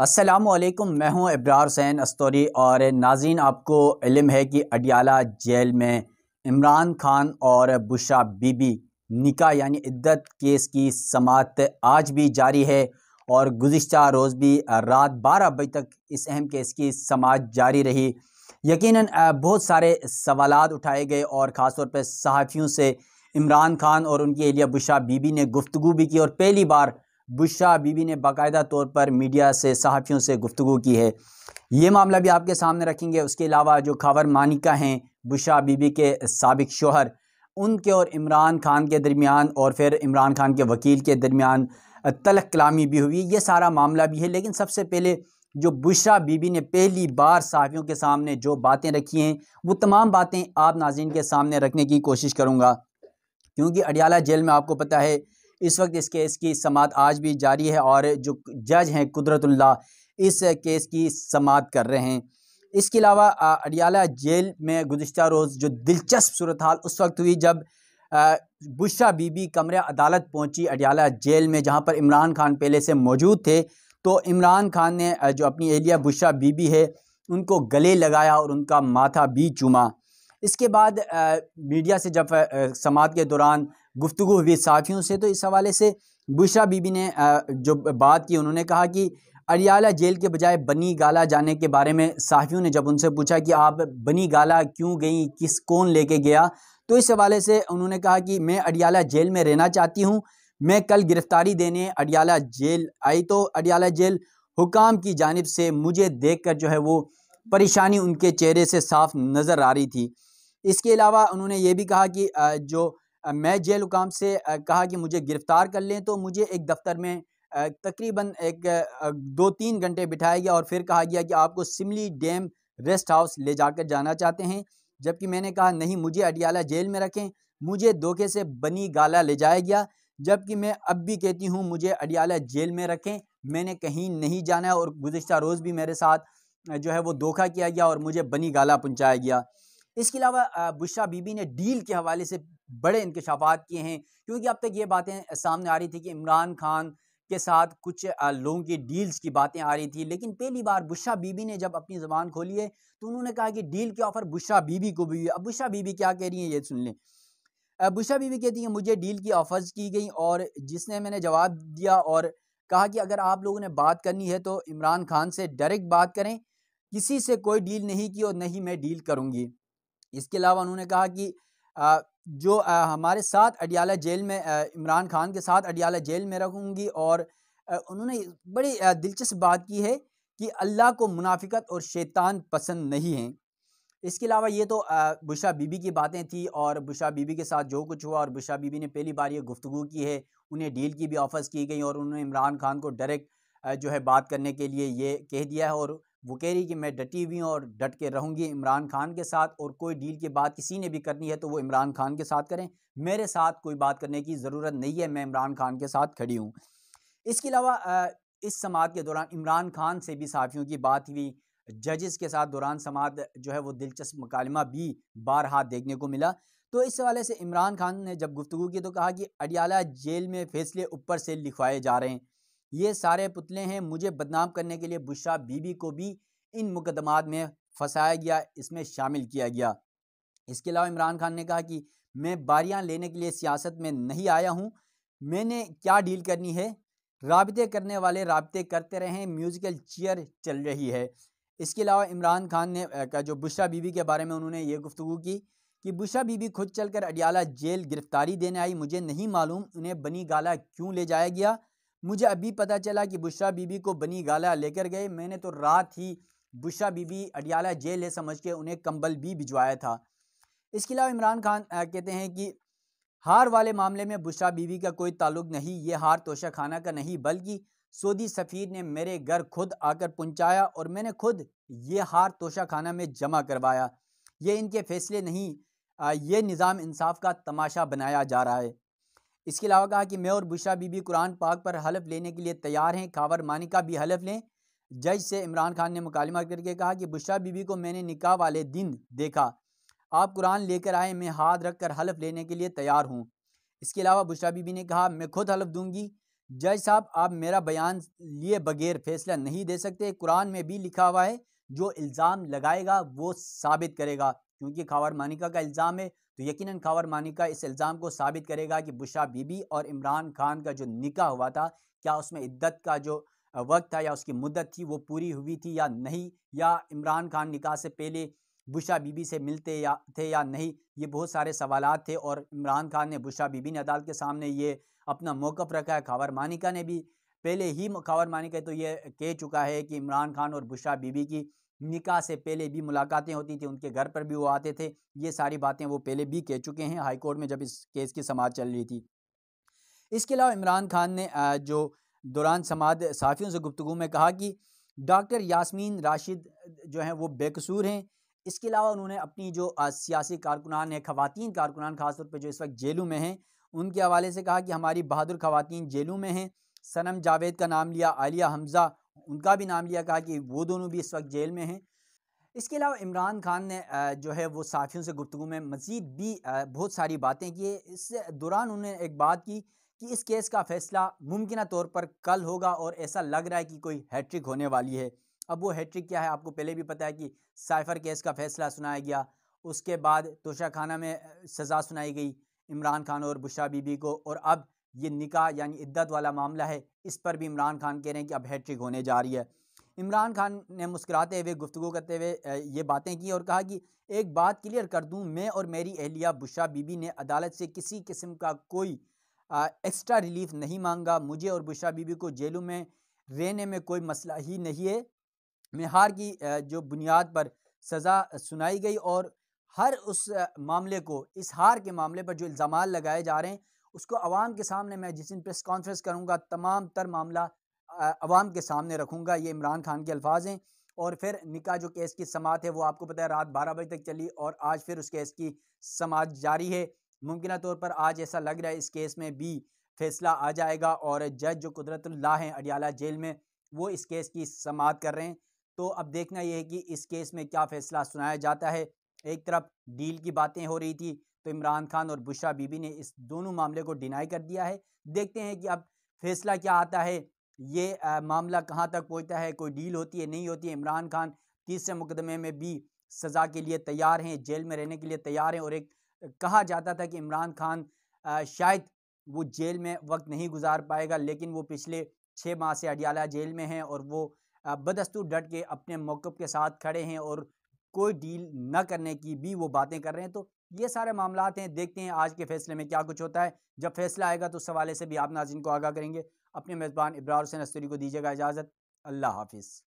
असलकम मैं हूं इब्रार हुसैन अस्तोरी और नाजीन आपको इलम है कि अडियाला जेल में इमरान खान और बुशा बीबी निका यानी इद्दत केस की समात आज भी जारी है और गुज्त रोज़ भी रात बारह बजे तक इस अहम केस की समात जारी रही यकीनन बहुत सारे सवाल उठाए गए और ख़ास तौर पर सहाफ़ियों से इमरान खान और उनकी एलिया बुशा बीबी ने गुफ्तु भी की और पहली बार बुशा बीबी ने बाकायदा तौर पर मीडिया से सहाफ़ियों से गुफ्तु की है ये मामला भी आपके सामने रखेंगे उसके अलावा जो खबर मानिका हैं बुशा बीबी के सबक शोहर उनके और इमरान खान के दरमियान और फिर इमरान खान के वकील के दरमियान तलक कलामी भी हुई ये सारा मामला भी है लेकिन सबसे पहले जो बुशा बीबी ने पहली बार सहाफ़ियों के सामने जो बातें रखी हैं वो तमाम बातें आप नाजीन के सामने रखने की कोशिश करूँगा क्योंकि अडियाला जेल में आपको पता है इस वक्त इस केस की समात आज भी जारी है और जो जज हैं कुदरतुल्ला इस केस की समात कर रहे हैं इसके अलावा अडियाला जेल में गुज्त रोज़ जो दिलचस्प सूरत हाल उस वक्त हुई जब बुशा बीबी कमरे अदालत पहुंची अडियाला जेल में जहां पर इमरान खान पहले से मौजूद थे तो इमरान खान ने जो अपनी एलिया बुशा बीबी है उनको गले लगाया और उनका माथा भी चूमा इसके बाद मीडिया से जब समात के दौरान गुफ्तु हुई साफियों से तो इस हवाले से बुशरा बीबी ने जो बात की उन्होंने कहा कि अरियाला जेल के बजाय बनी गाला जाने के बारे में साफियों ने जब उनसे पूछा कि आप बनी गाला क्यों गई किस कौन लेके गया तो इस हवाले से उन्होंने कहा कि मैं अडियाला जेल में रहना चाहती हूँ मैं कल गिरफ़्तारी देने अडियाला जेल आई तो अडियाला जेल हुकाम की जानब से मुझे देख कर जो है वो परेशानी उनके चेहरे से साफ नज़र आ रही थी इसके अलावा उन्होंने ये भी कहा कि जो मैं जेल हुकाम से कहा कि मुझे गिरफ़्तार कर लें तो मुझे एक दफ्तर में तकरीबन एक दो तीन घंटे बिठाया गया और फिर कहा गया कि आपको सिमली डैम रेस्ट हाउस ले जाकर जाना चाहते हैं जबकि मैंने कहा नहीं मुझे अडियाला जेल में रखें मुझे धोखे से बनी गाला ले जाया गया जबकि मैं अब भी कहती हूँ मुझे अडियाला जेल में रखें मैंने कहीं नहीं जाना है और गुज्त रोज़ भी मेरे साथ जो है वो धोखा किया गया और मुझे बनी गाला पहुँचाया गया इसके अलावा बुशा बीबी ने डील के हवाले से बड़े इंकशाफात किए हैं क्योंकि अब तक ये बातें सामने आ रही थी कि इमरान खान के साथ कुछ लोगों की डील्स की बातें आ रही थी लेकिन पहली बार बुशा बीबी ने जब अपनी ज़बान खोली है तो उन्होंने कहा कि डील के ऑफ़र बुशा बीबी को भी हुई अब बुशा बीबी क्या कह रही हैं ये सुन लें बुशा बीबी कहती है मुझे डील की ऑफ़र्स की गई और जिसने मैंने जवाब दिया और कहा कि अगर आप लोगों ने बात करनी है तो इमरान खान से डायरेक्ट बात करें किसी से कोई डील नहीं की और नहीं मैं डील करूँगी इसके अलावा उन्होंने कहा कि जो हमारे साथ अडियाला जेल में इमरान खान के साथ अडियाला जेल में रखूँगी और उन्होंने बड़ी दिलचस्प बात की है कि अल्लाह को मुनाफिकत और शैतान पसंद नहीं है इसके अलावा ये तो बुशा बीबी की बातें थी और बुशा बीबी के साथ जो कुछ हुआ और बुशा बीबी ने पहली बार ये गुफ्तु की है उन्हें डील की भी ऑफ़र्स की गई और उन्होंने इमरान खान को डायरेक्ट जो है बात करने के लिए ये कह दिया है और वो कह रही कि मैं डटी हुई हूँ और डट के रहूँगी इमरान खान के साथ और कोई डील की बात किसी ने भी करनी है तो वो इमरान खान के साथ करें मेरे साथ कोई बात करने की ज़रूरत नहीं है मैं इमरान खान के साथ खड़ी हूँ इसके अलावा इस समात के दौरान इमरान खान से भी साफ़ियों की बात हुई जजेस के साथ दौरान समात जो है वो दिलचस्प मकालमा भी बार हाथ देखने को मिला तो इस हवाले से इमरान खान ने जब गुफ्तु की तो कहा कि अडियाला जेल में फैसले ऊपर से लिखवाए जा रहे हैं ये सारे पुतले हैं मुझे बदनाम करने के लिए बुशरा बीबी को भी इन मुकदमात में फंसाया गया इसमें शामिल किया गया इसके अलावा इमरान खान ने कहा कि मैं बारियां लेने के लिए सियासत में नहीं आया हूं मैंने क्या डील करनी है रबते करने वाले रबते करते रहें म्यूज़िकल चेयर चल रही है इसके अलावा इमरान खान ने का जो बुशरा बीबी के बारे में उन्होंने ये गुफ्तु की कि बुशरा बीबी खुद चलकर अडियाला जेल गिरफ्तारी देने आई मुझे नहीं मालूम उन्हें बनी गाला क्यों ले जाया गया मुझे अभी पता चला कि बुशरा बीबी को बनी गाला लेकर गए मैंने तो रात ही बुशरा बीबी अडियाला जेल है समझ के उन्हें कंबल भी भिजवाया था इसके अलावा इमरान खान कहते हैं कि हार वाले मामले में बुशरा बीबी का कोई ताल्लुक नहीं ये हार तोशा खाना का नहीं बल्कि सऊदी सफ़ीर ने मेरे घर खुद आकर पहुँचाया और मैंने खुद ये हार तोशा खाना में जमा करवाया ये इनके फैसले नहीं ये निज़ाम इंसाफ का तमाशा बनाया जा रहा है इसके अलावा कहा कि मैं और बुशा बीबी कुरान पाक पर हलफ लेने के लिए तैयार हैं खावर मानिका भी हलफ लें जज से इमरान खान ने मुकालमा करके कहा कि बुशा बीबी को मैंने निकाह वाले दिन देखा आप कुरान लेकर आए मैं हाथ रख कर हलफ लेने के लिए तैयार हूँ इसके अलावा बुशा बीबी ने कहा मैं खुद हलफ दूंगी जज साहब आप मेरा बयान लिए बगैर फैसला नहीं दे सकते कुरान में भी लिखा हुआ है जो इल्ज़ाम लगाएगा वो साबित करेगा क्योंकि खावर मानिका का इल्ज़ाम है तो यकीनन खावर मानिका इस इल्ज़ाम को साबित करेगा कि बुशा बीबी और इमरान खान का जो निका हुआ था क्या उसमें इद्दत का जो वक्त था या उसकी मुद्दत थी वो पूरी हुई थी या नहीं या इमरान खान निका से पहले बुशा बीबी से मिलते या थे या नहीं ये बहुत सारे सवाल थे और इमरान खान ने बुशा बीबी ने अदालत के सामने ये अपना मौक़ रखा है खावर मानिका ने भी पहले ही खबर मानी गई तो ये कह चुका है कि इमरान खान और बुशा बीबी की निकाह से पहले भी मुलाकातें होती थी उनके घर पर भी वो आते थे ये सारी बातें वो पहले भी कह चुके हैं हाई कोर्ट में जब इस केस की समाज चल रही थी इसके अलावा इमरान खान ने जो दौरान समाज साफियों से गुफ्तु में कहा कि डॉक्टर यासमीन राशिद जो हैं वो बेकसूर हैं इसके अलावा उन्होंने अपनी जो सियासी कारकुनान है ख़वान कारकुनान खासतौर पर जो इस वक्त जेलों में हैं उनके हवाले से कहा कि हमारी बहादुर ख़वान जेलों में हैं सनम जावेद का नाम लिया आलिया हमज़ा उनका भी नाम लिया कहा कि वो दोनों भी इस वक्त जेल में हैं इसके अलावा इमरान खान ने जो है वो साफ़ियों से गुफ्तु में मज़ीद भी बहुत सारी बातें की इस दौरान उन्होंने एक बात की कि इस केस का फ़ैसला मुमकिन तौर पर कल होगा और ऐसा लग रहा है कि कोई हैट्रिक होने वाली है अब वो हैट्रिक क्या है आपको पहले भी पता है कि साइफर केस का फ़ैसला सुनाया गया उसके बाद तोशा खाना में सज़ा सुनाई गई इमरान खान और बुशा बीबी को और अब ये निका यानी इद्दत वाला मामला है इस पर भी इमरान खान कह रहे हैं कि अब हैट्रिक होने जा रही है इमरान खान ने मुस्कुराते हुए गुफ्तु करते हुए ये बातें की और कहा कि एक बात क्लियर कर दूं मैं और मेरी अहलिया बुशा बीबी ने अदालत से किसी किस्म का कोई आ, एक्स्ट्रा रिलीफ नहीं मांगा मुझे और बुशा बीबी को जेलों में रहने में कोई मसला ही नहीं है मिहार की जो बुनियाद पर सज़ा सुनाई गई और हर उस मामले को इस हार के मामले पर जो इल्ज़ाम लगाए जा रहे हैं उसको आवाम के सामने मैं जिस दिन प्रेस कॉन्फ्रेंस करूँगा तमाम तर मामला आवाम के सामने रखूँगा ये इमरान खान के अल्फाज हैं और फिर निका जो केस की समात है वो आपको पता है रात बारह बजे तक चली और आज फिर उस केस की समात जारी है मुमकिन तौर पर आज ऐसा लग रहा है इस केस में भी फैसला आ जाएगा और जज जो ला हैं अडियाला जेल में वो इस केस की समात कर रहे हैं तो अब देखना यह है कि इस केस में क्या फ़ैसला सुनाया जाता है एक तरफ डील की बातें हो रही थी तो इमरान खान और बुशा बीबी ने इस दोनों मामले को डिनाई कर दिया है देखते हैं कि अब फैसला क्या आता है ये आ, मामला कहाँ तक पहुँचता है कोई डील होती है नहीं होती है इमरान खान तीसरे मुकदमे में भी सज़ा के लिए तैयार हैं जेल में रहने के लिए तैयार हैं और एक कहा जाता था कि इमरान खान आ, शायद वो जेल में वक्त नहीं गुजार पाएगा लेकिन वो पिछले छः माह से अडियाला जेल में हैं और वो बदस्तूर डट के अपने मौक़ के साथ खड़े हैं और कोई डील न करने की भी वो बातें कर रहे हैं तो ये सारे मामला हैं देखते हैं आज के फैसले में क्या कुछ होता है जब फैसला आएगा तो उस हवाले से भी आप नाजिन को आगाह करेंगे अपने मेज़बान इब्रार हुसैन अस्तरी को दीजिएगा इजाज़त अल्लाह हाफिज़